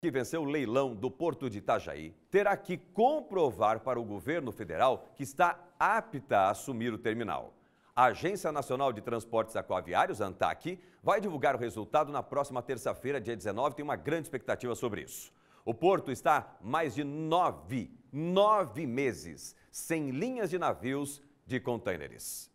que venceu o leilão do Porto de Itajaí terá que comprovar para o governo federal que está apta a assumir o terminal. A Agência Nacional de Transportes Aquaviários, ANTAC, vai divulgar o resultado na próxima terça-feira, dia 19, tem uma grande expectativa sobre isso. O porto está mais de nove, nove meses sem linhas de navios de contêineres.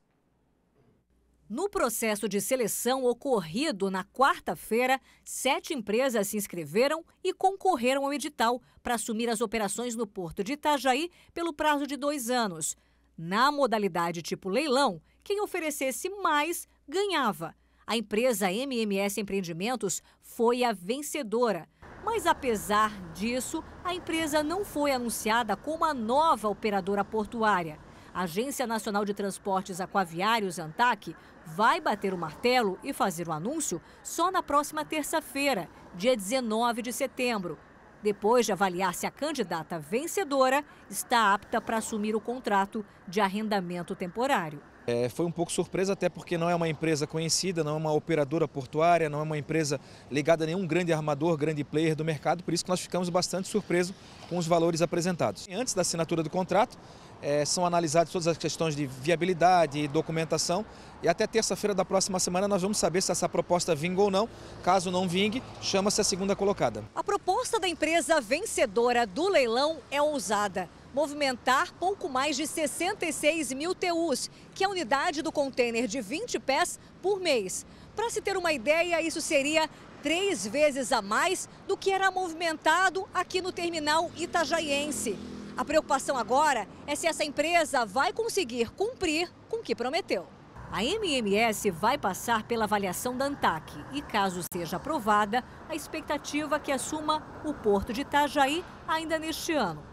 No processo de seleção ocorrido na quarta-feira, sete empresas se inscreveram e concorreram ao edital para assumir as operações no Porto de Itajaí pelo prazo de dois anos. Na modalidade tipo leilão, quem oferecesse mais ganhava. A empresa MMS Empreendimentos foi a vencedora. Mas apesar disso, a empresa não foi anunciada como a nova operadora portuária. A Agência Nacional de Transportes Aquaviários, ANTAC, vai bater o martelo e fazer o anúncio só na próxima terça-feira, dia 19 de setembro, depois de avaliar se a candidata vencedora está apta para assumir o contrato de arrendamento temporário. É, foi um pouco surpresa, até porque não é uma empresa conhecida, não é uma operadora portuária, não é uma empresa ligada a nenhum grande armador, grande player do mercado, por isso que nós ficamos bastante surpresos com os valores apresentados. Antes da assinatura do contrato, é, são analisadas todas as questões de viabilidade e documentação. E até terça-feira da próxima semana nós vamos saber se essa proposta vinga ou não. Caso não vingue, chama-se a segunda colocada. A proposta da empresa vencedora do leilão é ousada movimentar pouco mais de 66 mil TUs, que é a unidade do container de 20 pés por mês. Para se ter uma ideia, isso seria três vezes a mais do que era movimentado aqui no terminal itajaiense. A preocupação agora é se essa empresa vai conseguir cumprir com o que prometeu. A MMS vai passar pela avaliação da ANTAC e, caso seja aprovada, a expectativa é que assuma o porto de Itajaí ainda neste ano.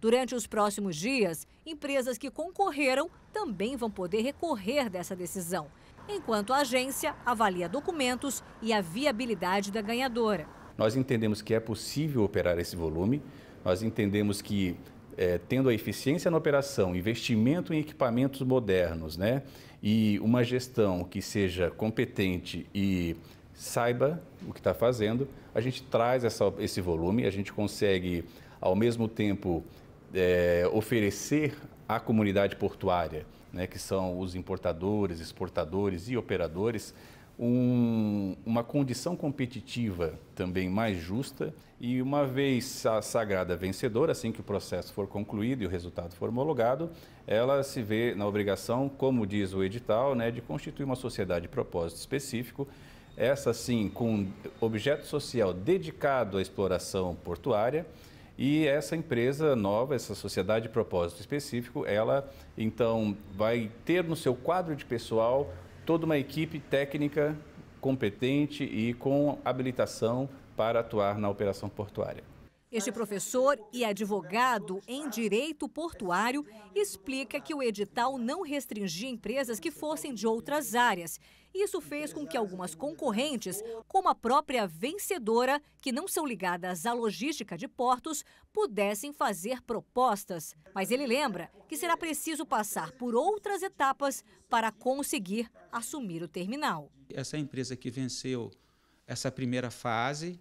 Durante os próximos dias, empresas que concorreram também vão poder recorrer dessa decisão, enquanto a agência avalia documentos e a viabilidade da ganhadora. Nós entendemos que é possível operar esse volume, nós entendemos que é, tendo a eficiência na operação, investimento em equipamentos modernos, né? E uma gestão que seja competente e saiba o que está fazendo, a gente traz essa, esse volume, a gente consegue, ao mesmo tempo, é, oferecer à comunidade portuária, né, que são os importadores, exportadores e operadores, um, uma condição competitiva também mais justa e uma vez a sagrada vencedora, assim que o processo for concluído e o resultado for homologado, ela se vê na obrigação, como diz o edital, né, de constituir uma sociedade de propósito específico, essa sim com objeto social dedicado à exploração portuária, e essa empresa nova, essa sociedade de propósito específico, ela então vai ter no seu quadro de pessoal toda uma equipe técnica competente e com habilitação para atuar na operação portuária. Este professor e advogado em direito portuário explica que o edital não restringia empresas que fossem de outras áreas. Isso fez com que algumas concorrentes, como a própria vencedora, que não são ligadas à logística de portos, pudessem fazer propostas. Mas ele lembra que será preciso passar por outras etapas para conseguir assumir o terminal. Essa empresa que venceu essa primeira fase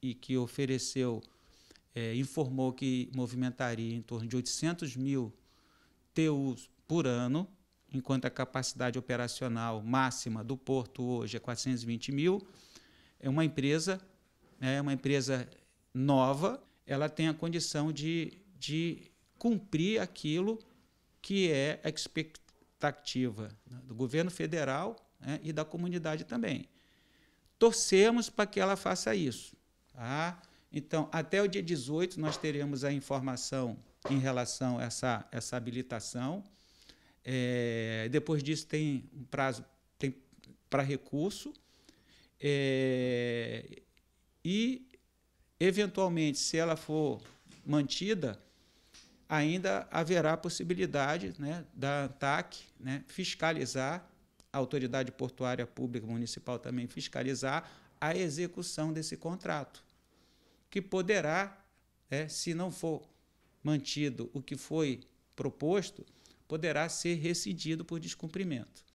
e que ofereceu é, informou que movimentaria em torno de 800 mil TUs por ano, enquanto a capacidade operacional máxima do porto hoje é 420 mil. É uma empresa, é uma empresa nova, ela tem a condição de, de cumprir aquilo que é a expectativa né, do governo federal né, e da comunidade também. Torcemos para que ela faça isso. Tá? Então, até o dia 18, nós teremos a informação em relação a essa, essa habilitação. É, depois disso, tem um prazo para recurso. É, e, eventualmente, se ela for mantida, ainda haverá a possibilidade né, da ANTAC né, fiscalizar, a Autoridade Portuária Pública Municipal também fiscalizar a execução desse contrato que poderá, é, se não for mantido o que foi proposto, poderá ser rescindido por descumprimento.